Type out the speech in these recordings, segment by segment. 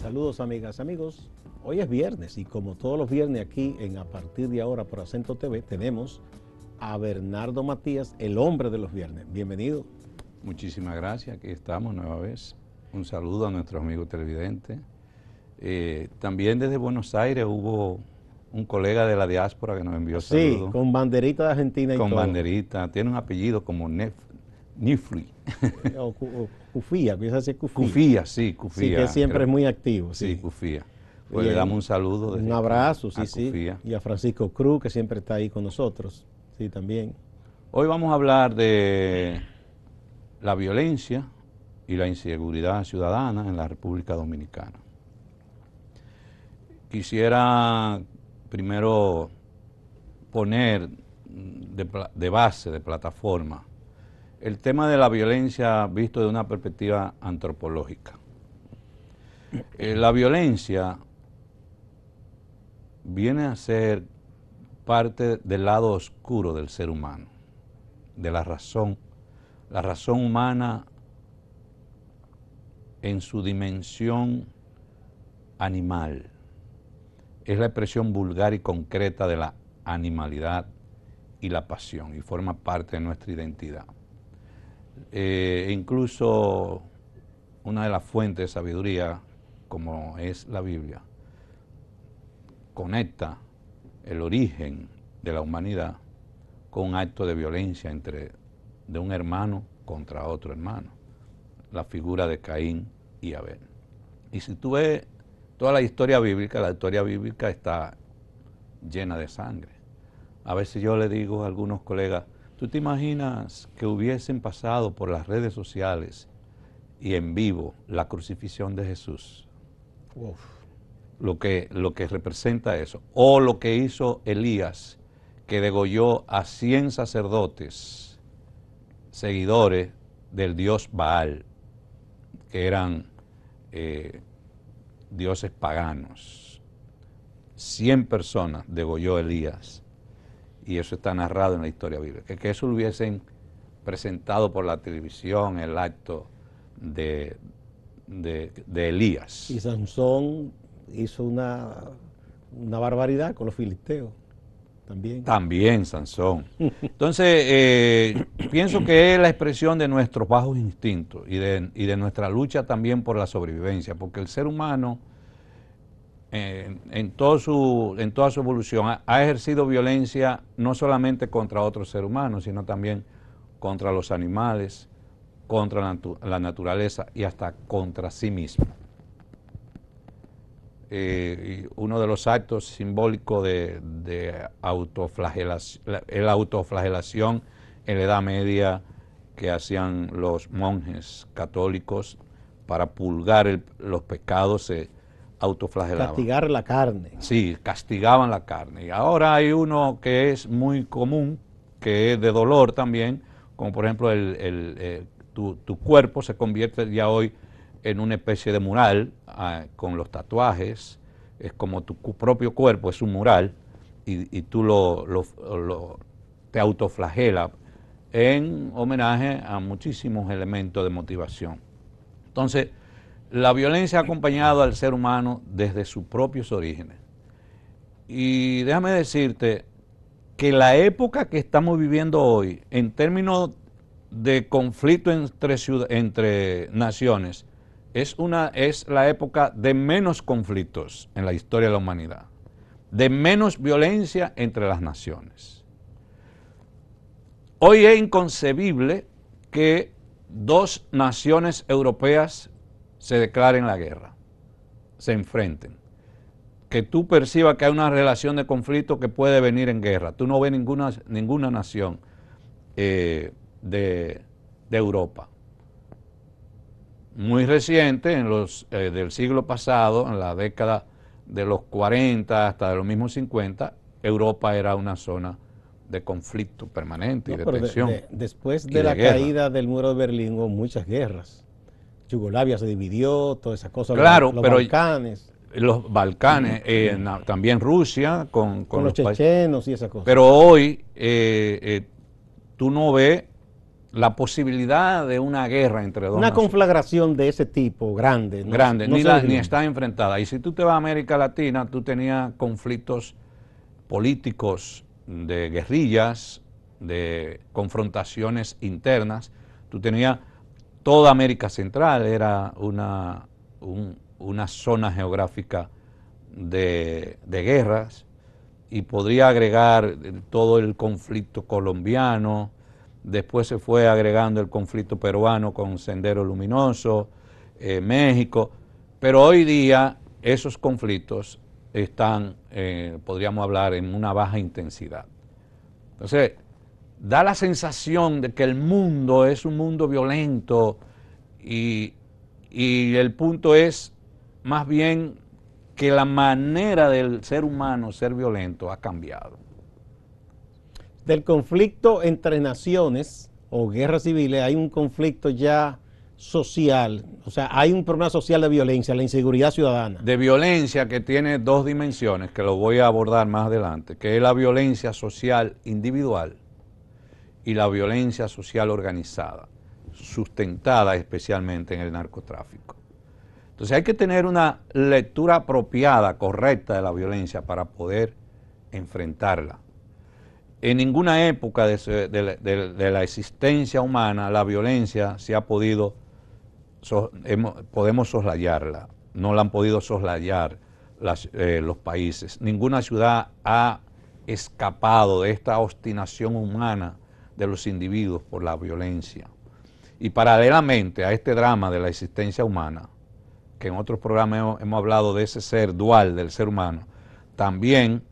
Saludos amigas, amigos. Hoy es viernes y como todos los viernes aquí en A partir de ahora por Acento TV tenemos a Bernardo Matías, el hombre de los viernes. Bienvenido. Muchísimas gracias, aquí estamos nueva vez. Un saludo a nuestros amigos televidentes. Eh, también desde Buenos Aires hubo un colega de la diáspora que nos envió sí, saludos. Sí, con banderita de Argentina y Con banderita, tiene un apellido como Nef Nifri. o, Cufía, quizás sí Cufía. sí, Cufía. Sí, que siempre es muy activo. Sí, Cufía. Pues le damos un saludo. un abrazo, sí, sí. Y a Francisco Cruz, que siempre está ahí con nosotros, sí, también. Hoy vamos a hablar de la violencia y la inseguridad ciudadana en la República Dominicana. Quisiera primero poner de base, de plataforma, el tema de la violencia visto de una perspectiva antropológica. Eh, la violencia viene a ser parte del lado oscuro del ser humano, de la razón, la razón humana en su dimensión animal. Es la expresión vulgar y concreta de la animalidad y la pasión y forma parte de nuestra identidad. Eh, incluso una de las fuentes de sabiduría, como es la Biblia, conecta el origen de la humanidad con un acto de violencia entre de un hermano contra otro hermano, la figura de Caín y Abel. Y si tú ves toda la historia bíblica, la historia bíblica está llena de sangre. A veces yo le digo a algunos colegas, ¿Tú te imaginas que hubiesen pasado por las redes sociales y en vivo la crucifixión de Jesús? Lo, que, lo que representa eso. O lo que hizo Elías, que degolló a 100 sacerdotes, seguidores del dios Baal, que eran eh, dioses paganos. 100 personas degolló Elías y eso está narrado en la historia bíblica, que eso lo hubiesen presentado por la televisión el acto de, de, Elías. Y Sansón hizo una, una barbaridad con los filisteos. También. También, Sansón. Entonces, eh, pienso que es la expresión de nuestros bajos instintos y de, y de, nuestra lucha también por la sobrevivencia, porque el ser humano en, en toda su evolución ha, ejercido violencia no solamente contra otros seres humanos, sino también contra los animales, contra la, naturaleza y hasta contra sí mismo. Eh, uno de los actos simbólicos de, autoflagelación, la, autoflagelación en la Edad Media que hacían los monjes católicos para pulgar los pecados autoflagelaba. Castigar la carne. Sí, castigaban la carne. Y ahora hay uno que es muy común, que es de dolor también, como por ejemplo eh, tu, cuerpo se convierte ya hoy en una especie de mural ah, con los tatuajes, es como tu propio cuerpo, es un mural, y, tú lo, te autoflagela en homenaje a muchísimos elementos de motivación. Entonces, la violencia ha acompañado al ser humano desde sus propios orígenes. Y déjame decirte que la época que estamos viviendo hoy, en términos de conflicto entre, entre naciones, es, una, es la época de menos conflictos en la historia de la humanidad, de menos violencia entre las naciones. Hoy es inconcebible que dos naciones europeas se declaren la guerra, se enfrenten. Que tú percibas que hay una relación de conflicto que puede venir en guerra. Tú no ves ninguna, ninguna nación eh, de, Europa. Muy reciente, en los, eh, del siglo pasado, en la década de los 40 hasta de los mismos 50, Europa era una zona de conflicto permanente y de tensión. después de la caída del muro de Berlín hubo muchas guerras. Yugolavia se dividió, todas esas cosas. Claro, los, Balcanes. Los Balcanes, eh, también Rusia, con, los, chechenos y esas cosas. Pero hoy eh, eh, tú no ves la posibilidad de una guerra entre dos. Una conflagración de ese tipo, grande. grande, ni, ni está enfrentada. Y si tú te vas a América Latina, tú tenías conflictos políticos de guerrillas, de confrontaciones internas. Tú tenías toda América Central era una, una zona geográfica de, guerras y podría agregar todo el conflicto colombiano, después se fue agregando el conflicto peruano con Sendero Luminoso, eh, México, pero hoy día esos conflictos están, eh, podríamos hablar, en una baja intensidad. Entonces, da la sensación de que el mundo es un mundo violento y, el punto es más bien que la manera del ser humano ser violento ha cambiado. Del conflicto entre naciones o guerras civiles hay un conflicto ya social, o sea, hay un problema social de violencia, la inseguridad ciudadana. De violencia que tiene dos dimensiones, que lo voy a abordar más adelante, que es la violencia social individual y la violencia social organizada, sustentada especialmente en el narcotráfico. Entonces hay que tener una lectura apropiada, correcta de la violencia para poder enfrentarla. En ninguna época de, la existencia humana la violencia se ha podido, podemos soslayarla, no la han podido soslayar eh, los países. Ninguna ciudad ha escapado de esta obstinación humana de los individuos por la violencia. Y paralelamente a este drama de la existencia humana, que en otros programas hemos, hablado de ese ser dual del ser humano, también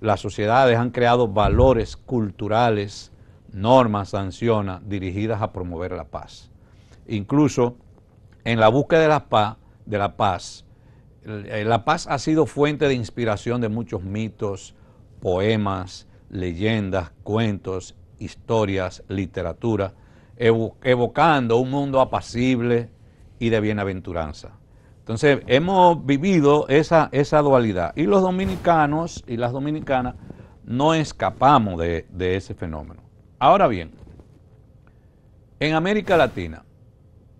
las sociedades han creado valores culturales, normas, sanciones dirigidas a promover la paz. Incluso en la búsqueda de la paz, de la paz, eh, la paz ha sido fuente de inspiración de muchos mitos, poemas, leyendas, cuentos historias, literatura, evocando un mundo apacible y de bienaventuranza. Entonces hemos vivido esa, esa dualidad y los dominicanos y las dominicanas no escapamos de, de ese fenómeno. Ahora bien, en América Latina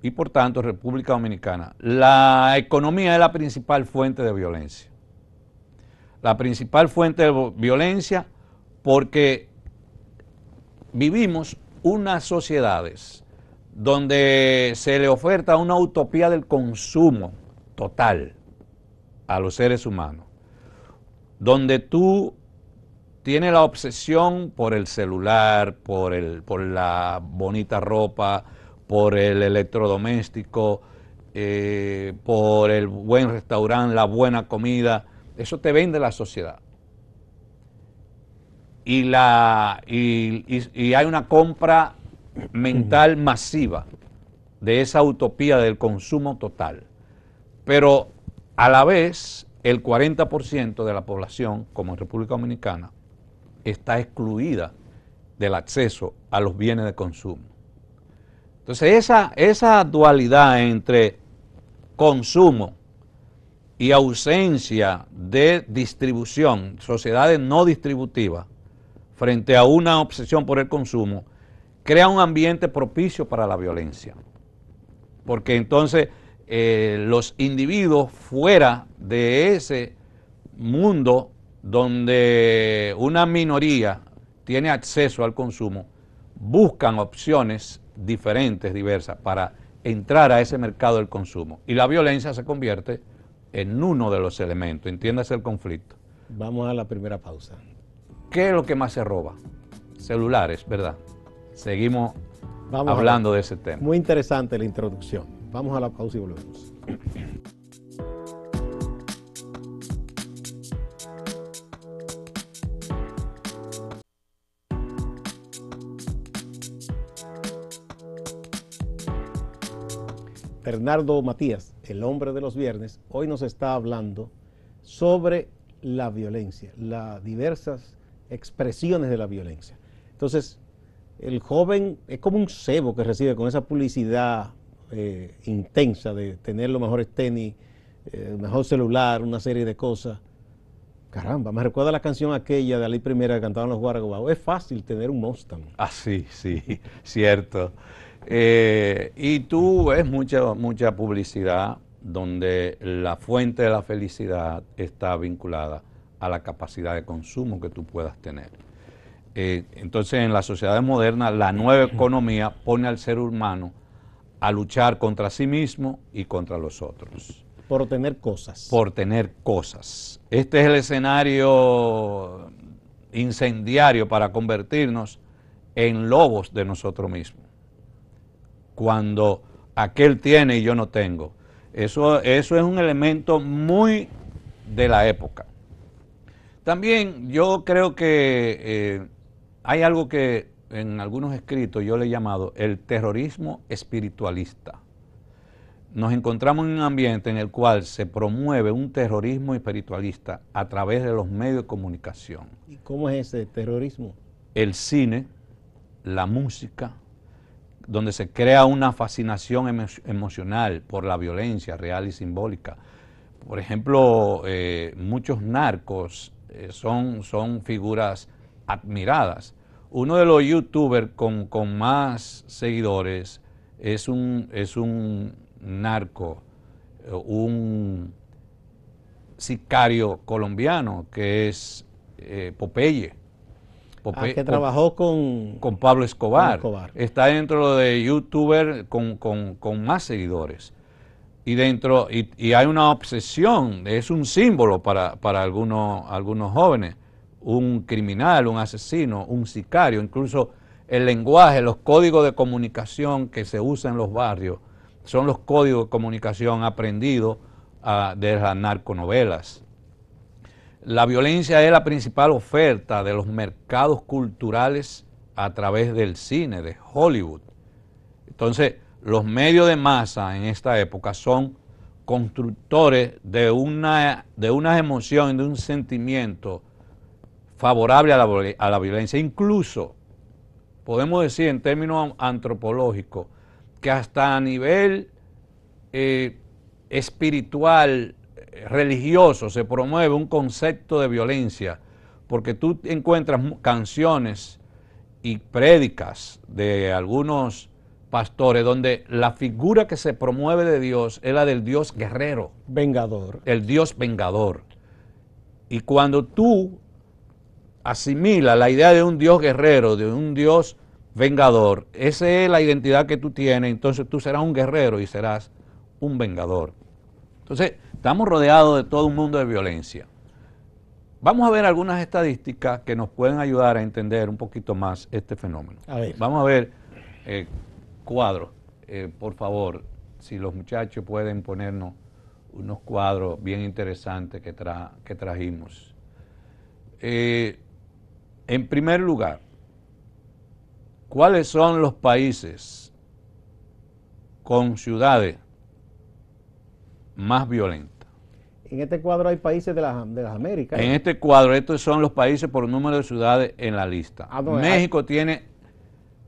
y por tanto República Dominicana, la economía es la principal fuente de violencia. La principal fuente de violencia porque vivimos unas sociedades donde se le oferta una utopía del consumo total a los seres humanos, donde tú tienes la obsesión por el celular, por, el, por la bonita ropa, por el electrodoméstico, eh, por el buen restaurante, la buena comida, eso te vende la sociedad y, la, y, hay una compra mental masiva de esa utopía del consumo total. Pero a la vez, el 40% de la población, como en República Dominicana, está excluida del acceso a los bienes de consumo. Entonces, esa, esa dualidad entre consumo y ausencia de distribución, sociedades no distributivas, frente a una obsesión por el consumo, crea un ambiente propicio para la violencia. Porque entonces eh, los individuos fuera de ese mundo donde una minoría tiene acceso al consumo, buscan opciones diferentes, diversas, para entrar a ese mercado del consumo. Y la violencia se convierte en uno de los elementos, entiéndase el conflicto. Vamos a la primera pausa. ¿Qué es lo que más se roba? Celulares, ¿verdad? Seguimos hablando de ese tema. Muy interesante la introducción. Vamos a la pausa y volvemos. Bernardo Matías, el hombre de los viernes, hoy nos está hablando sobre la violencia, las diversas expresiones de la violencia. Entonces, el joven es como un cebo que recibe con esa publicidad eh, intensa de tener los mejores tenis, eh, el mejor celular, una serie de cosas. Caramba, me recuerda la canción aquella de ley Primera que cantaban los Guaragobao. Es fácil tener un Mustang. Ah, sí, sí, cierto. Eh, y tú ves mucha, mucha publicidad donde la fuente de la felicidad está vinculada a la capacidad de consumo que tú puedas tener. Eh, entonces, en la sociedad moderna, la nueva economía pone al ser humano a luchar contra sí mismo y contra los otros. Por tener cosas. Por tener cosas. Este es el escenario incendiario para convertirnos en lobos de nosotros mismos. Cuando aquel tiene y yo no tengo. Eso, eso es un elemento muy de la época. También yo creo que eh, hay algo que en algunos escritos yo le he llamado el terrorismo espiritualista. Nos encontramos en un ambiente en el cual se promueve un terrorismo espiritualista a través de los medios de comunicación. ¿Y cómo es ese terrorismo? El cine, la música, donde se crea una fascinación emocional por la violencia real y simbólica. Por ejemplo, eh, muchos narcos eh, son, son figuras admiradas. Uno de los youtubers con, más seguidores es un, narco, eh, un sicario colombiano que es eh, ah, Popeye. que trabajó con, Pablo Escobar. Está dentro de youtuber con más seguidores y dentro y, hay una obsesión, es un símbolo para, algunos, algunos jóvenes, un criminal, un asesino, un sicario, incluso el lenguaje, los códigos de comunicación que se usan en los barrios son los códigos de comunicación aprendidos ah, de las narconovelas. La violencia es la principal oferta de los mercados culturales a través del cine, de Hollywood. Entonces, los medios de masa en esta época son constructores de una, de emoción, de un sentimiento favorable a la, a la violencia. Incluso, podemos decir en términos antropológicos, que hasta a nivel eh, espiritual, religioso, se promueve un concepto de violencia, porque tú encuentras canciones y prédicas de algunos pastores, donde la figura que se promueve de Dios es la del Dios guerrero. Vengador. El Dios vengador. Y cuando tú asimilas la idea de un Dios guerrero, de un Dios vengador, esa es la identidad que tú tienes, entonces tú serás un guerrero y serás un vengador. Entonces, estamos rodeados de todo un mundo de violencia. Vamos a ver algunas estadísticas que nos pueden ayudar a entender un poquito más este fenómeno. Vamos a ver eh, cuadro, eh, por favor, si los muchachos pueden ponernos unos cuadros bien interesantes que, que trajimos. Eh, en primer lugar, ¿cuáles son los países con ciudades más violentas? En este cuadro hay países de las, de las Américas. En este cuadro, estos son los países por número de ciudades en la lista. Ah, México tiene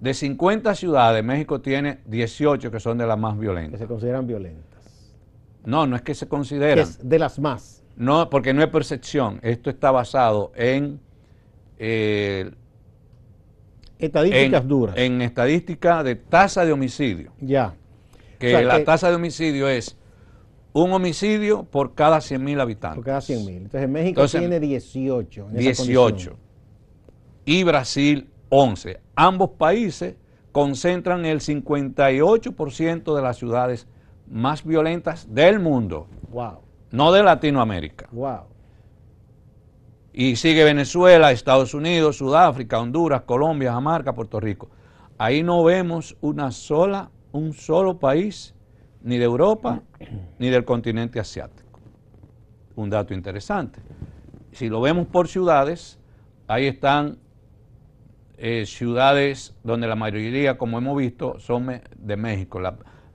de 50 ciudades, México tiene 18 que son de las más violentas. Que se consideran violentas. No, no es que se consideran. es de las más. No, porque no es percepción. Esto está basado en... Eh, estadísticas duras. En estadística de tasa de homicidio. Ya. Que la tasa de homicidio es un homicidio por cada 100 mil habitantes. Por cada 100 mil. Entonces México tiene 18. En 18. y Brasil 11. Ambos países concentran el 58% de las ciudades más violentas del mundo. No de Latinoamérica. Y sigue Venezuela, Estados Unidos, Sudáfrica, Honduras, Colombia, Jamaica, Puerto Rico. Ahí no vemos una sola, un solo país, ni de Europa, ni del continente asiático. Un dato interesante. Si lo vemos por ciudades, ahí están eh, ciudades donde la mayoría, como hemos visto, son de México.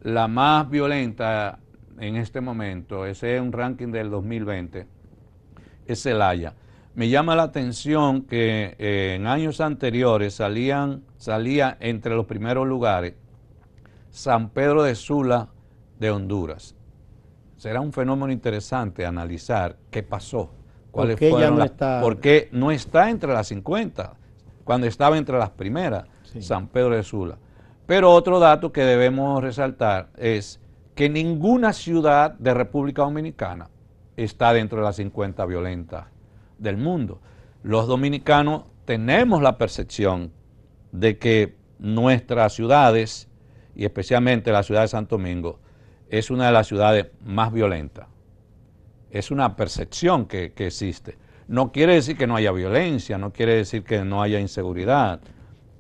La, más violenta en este momento, ese es un ranking del 2020, es Celaya. Me llama la atención que eh, en años anteriores salía entre los primeros lugares San Pedro de Sula de Honduras. Será un fenómeno interesante analizar qué pasó, cuáles fueron no las, está... por no está entre las 50 cuando estaba entre las primeras, San Pedro de Sula. Pero otro dato que debemos resaltar es que ninguna ciudad de República Dominicana está dentro de las 50 violentas del mundo. Los dominicanos tenemos la percepción de que nuestras ciudades, y especialmente la ciudad de Santo Domingo, es una de las ciudades más violentas. Es una percepción que, que existe. No quiere decir que no haya violencia, no quiere decir que no haya inseguridad,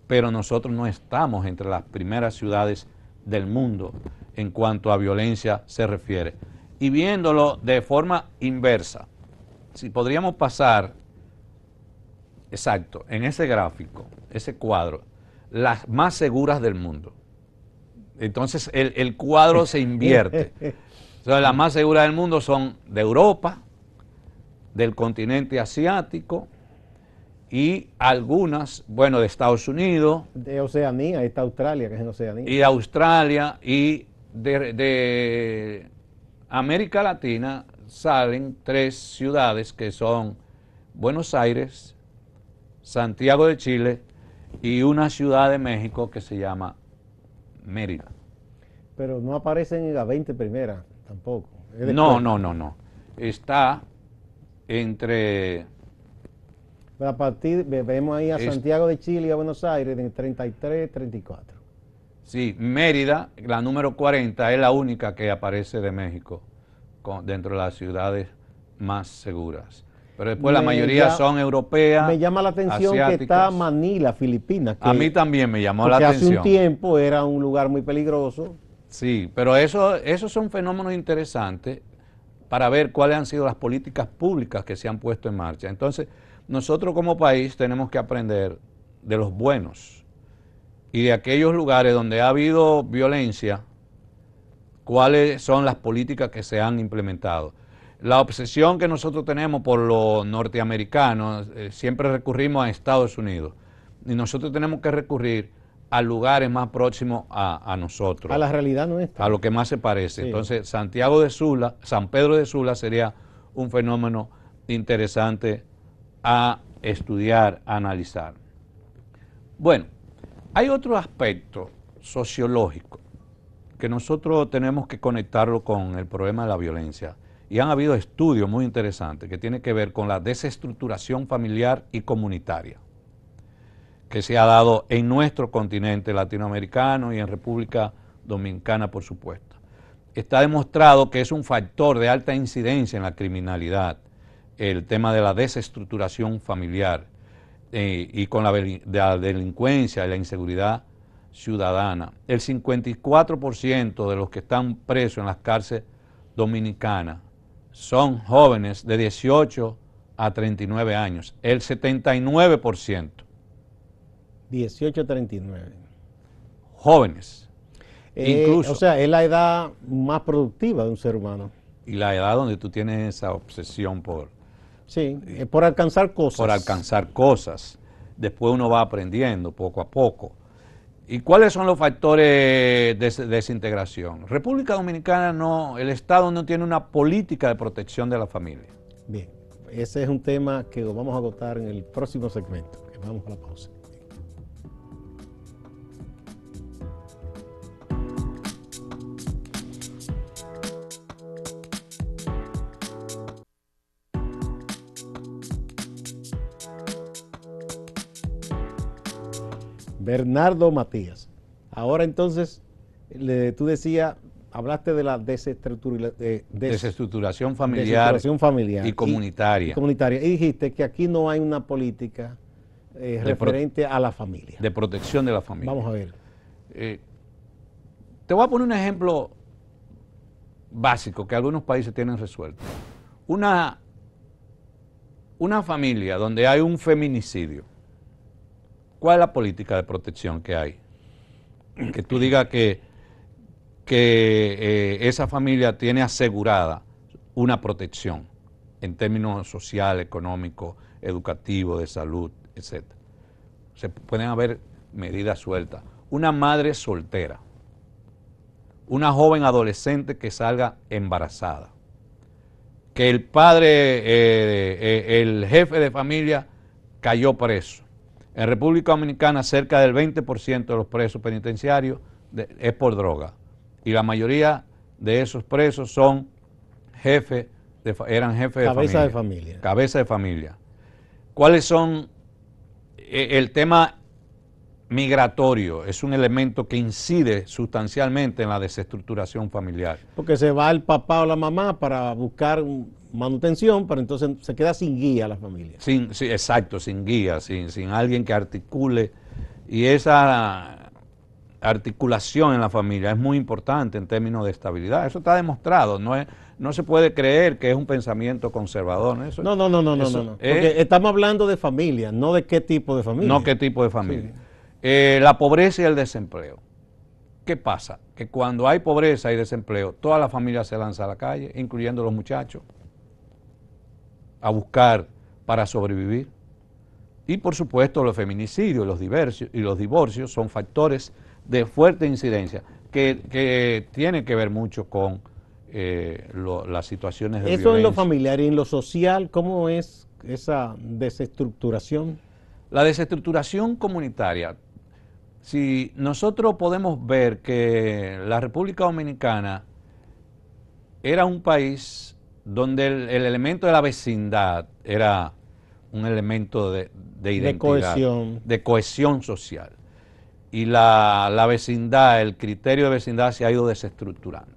pero nosotros no estamos entre las primeras ciudades del mundo en cuanto a violencia se refiere. Y viéndolo de forma inversa, si podríamos pasar, exacto, en ese gráfico, ese cuadro, las más seguras del mundo. Entonces el, cuadro se invierte. Entonces, las más seguras del mundo son de Europa, del continente asiático y algunas, bueno, de Estados Unidos. De Oceanía, está Australia, que es en Oceanía. Y Australia y de, América Latina salen tres ciudades que son Buenos Aires, Santiago de Chile y una ciudad de México que se llama Mérida. Pero no aparecen en la 20 primera tampoco. No, no, no, no. Está entre... a partir, vemos ahí a Santiago de Chile y a Buenos Aires en 33, 34. Sí, Mérida, la número 40, es la única que aparece de México dentro de las ciudades más seguras. Pero después la mayoría son europeas. Me llama la atención que está Manila, Filipinas. a mí también me llamó la atención. Hace un tiempo era un lugar muy peligroso. Sí, pero eso, esos son fenómenos interesantes para ver cuáles han sido las políticas públicas que se han puesto en marcha. Entonces, nosotros como país tenemos que aprender de los buenos y de aquellos lugares donde ha habido violencia, cuáles son las políticas que se han implementado. La obsesión que nosotros tenemos por los norteamericanos, eh, siempre recurrimos a Estados Unidos y nosotros tenemos que recurrir a lugares más próximos a, nosotros. A la realidad nuestra. A lo que más se parece. Entonces, Santiago de Sula, San Pedro de Sula sería un fenómeno interesante a estudiar, a analizar. Bueno, hay otro aspecto sociológico que nosotros tenemos que conectarlo con el problema de la violencia. Y han habido estudios muy interesantes que tienen que ver con la desestructuración familiar y comunitaria que se ha dado en nuestro continente latinoamericano y en República Dominicana, por supuesto. Está demostrado que es un factor de alta incidencia en la criminalidad, el tema de la desestructuración familiar eh, y con la, la delincuencia y la inseguridad ciudadana. El 54% de los que están presos en las cárceles dominicanas son jóvenes de 18 a 39 años, el 79%. 18-39. Jóvenes. Eh, o sea, es la edad más productiva de un ser humano. Y la edad donde tú tienes esa obsesión por... Sí, eh, por alcanzar cosas. Por alcanzar cosas. Después uno va aprendiendo poco a poco. ¿Y cuáles son los factores de desintegración? República Dominicana no, el Estado no tiene una política de protección de la familia. Bien, ese es un tema que lo vamos a agotar en el próximo segmento. vamos a la pausa. Bernardo Matías. Ahora entonces, tú decías, hablaste de la desestructuración, familiar y comunitaria. Y, comunitaria. dijiste que aquí no hay una política eh, referente a la familia. De protección de la familia. Vamos a ver. Eh, te voy a poner un ejemplo básico que algunos países tienen resuelto. Una, una familia donde hay un feminicidio ¿Cuál es la política de protección que hay? Que tú digas que, que eh, esa familia tiene asegurada una protección en términos social, económico, educativo, de salud, etc. Se pueden haber medidas sueltas. Una madre soltera, una joven adolescente que salga embarazada, que el padre, eh, eh, el jefe de familia cayó preso en República Dominicana cerca del 20% de los presos penitenciarios es por droga y la mayoría de esos presos son jefes, eran jefes de familia. Cabeza de familia. Cabeza de familia. ¿Cuáles son? E, el tema migratorio es un elemento que incide sustancialmente en la desestructuración familiar. Porque se va el papá o la mamá para buscar un, manutención, pero entonces se queda sin guía la familia. Sin, sí, exacto, sin guía, sin, sin alguien que articule. Y esa articulación en la familia es muy importante en términos de estabilidad. Eso está demostrado, no es, no se puede creer que es un pensamiento conservador. ¿no? Eso, no, no, no, no, no, no, Porque estamos hablando de familia, no de qué tipo de familia. No qué tipo de familia. Eh, la pobreza y el desempleo. ¿Qué pasa? Que cuando hay pobreza y desempleo, toda la familia se lanza a la calle, incluyendo los muchachos a buscar para sobrevivir. Y por supuesto los feminicidios los diversos y los divorcios son factores de fuerte incidencia que, que tienen que ver mucho con eh, las situaciones de Eso en lo familiar y en lo social, ¿cómo es esa desestructuración? La desestructuración comunitaria. Si nosotros podemos ver que la República Dominicana era un país donde el, elemento de la vecindad era un elemento de, identidad, de cohesión. de cohesión social. Y la, la vecindad, el criterio de vecindad se ha ido desestructurando.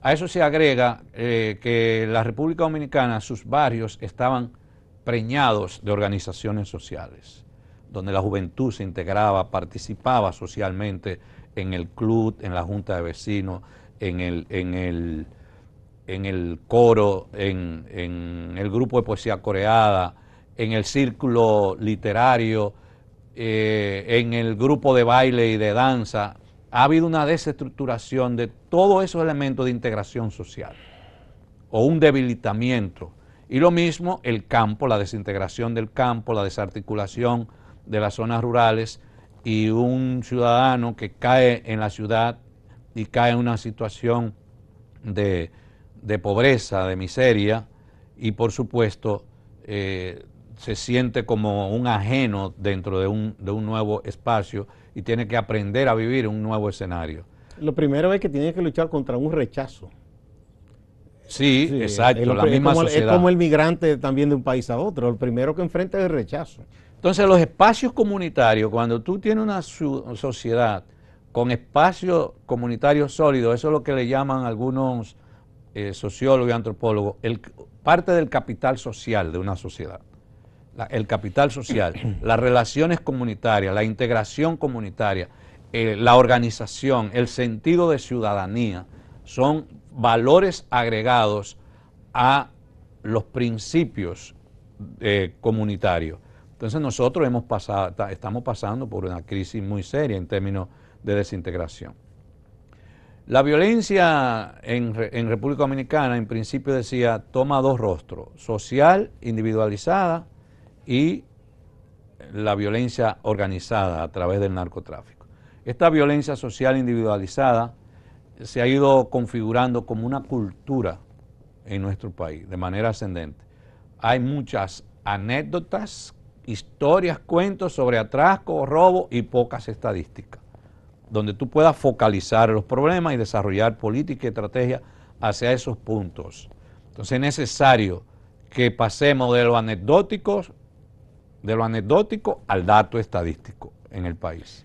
A eso se agrega eh, que la República Dominicana, sus barrios estaban preñados de organizaciones sociales, donde la juventud se integraba, participaba socialmente en el club, en la junta de vecinos, en en el en el coro, en, el grupo de poesía coreada, en el círculo literario, eh, en el grupo de baile y de danza. Ha habido una desestructuración de todos esos elementos de integración social o un debilitamiento. Y lo mismo el campo, la desintegración del campo, la desarticulación de las zonas rurales y un ciudadano que cae en la ciudad y cae en una situación de, de pobreza, de miseria, y por supuesto eh, se siente como un ajeno dentro de un, nuevo espacio y tiene que aprender a vivir un nuevo escenario. Lo primero es que tiene que luchar contra un rechazo. Sí, exacto, la es como, sociedad. Es como el migrante también de un país a otro, el primero que enfrenta es el rechazo. Entonces los espacios comunitarios, cuando tú tienes una sociedad con espacios comunitarios sólidos, eso es lo que le llaman algunos eh, sociólogo y antropólogo, el, parte del capital social de una sociedad, el capital social, las relaciones comunitarias, la integración comunitaria, eh, la organización, el sentido de ciudadanía, son valores agregados a los principios eh, comunitarios. Entonces nosotros hemos pasado, estamos pasando por una crisis muy seria en términos de desintegración. La violencia en, República Dominicana, en principio decía, toma dos rostros, social, individualizada y la violencia organizada a través del narcotráfico. Esta violencia social individualizada se ha ido configurando como una cultura en nuestro país, de manera ascendente. Hay muchas anécdotas, historias, cuentos sobre atrasco, robo y pocas estadísticas donde tú puedas focalizar los problemas y desarrollar política y estrategia hacia esos puntos. Entonces es necesario que pasemos de lo anecdótico, de lo al dato estadístico en el país.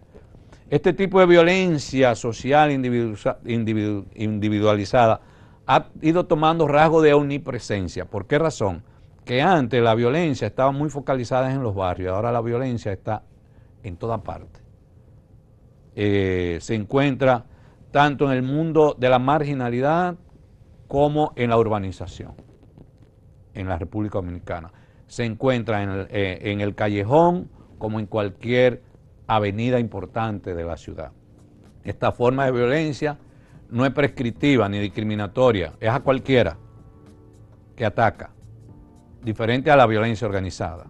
Este tipo de violencia social individualizada ha ido tomando rasgo de omnipresencia. ¿Por qué razón? Que antes la violencia estaba muy focalizada en los barrios, ahora la violencia está en toda parte. Eh, se encuentra tanto en el mundo de la marginalidad como en la urbanización en la República Dominicana. Se encuentra eh, en el callejón como en cualquier avenida importante de la ciudad. Esta forma de violencia no es prescriptiva ni discriminatoria, es a cualquiera que ataca, diferente a la violencia organizada.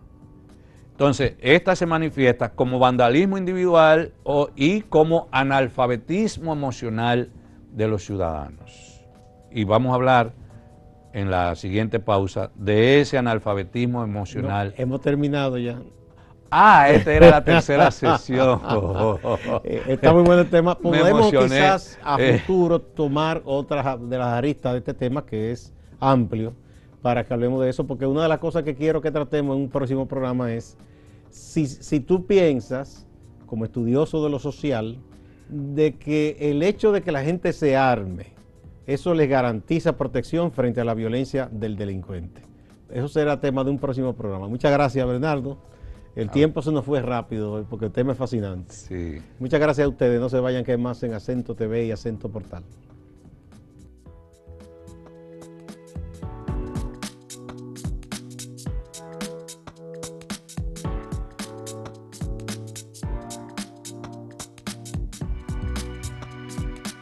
Entonces, esta se manifiesta como vandalismo individual y como analfabetismo emocional de los ciudadanos. Y vamos a hablar en la siguiente pausa de ese analfabetismo emocional. hemos terminado ya. Ah, esta era la tercera sesión. Eh, está muy bueno el tema. Podemos quizás a eh. futuro tomar otras de las aristas de este tema que es amplio para que hablemos de eso, porque una de las cosas que quiero que tratemos en un próximo programa es si, tú piensas, como estudioso de lo social, de que el hecho de que la gente se arme, eso les garantiza protección frente a la violencia del delincuente. Eso será tema de un próximo programa. Muchas gracias, Bernardo. El ah. tiempo se nos fue rápido eh, porque el tema es fascinante. Muchas gracias a ustedes. No se vayan que más en Acento TV y Acento Portal.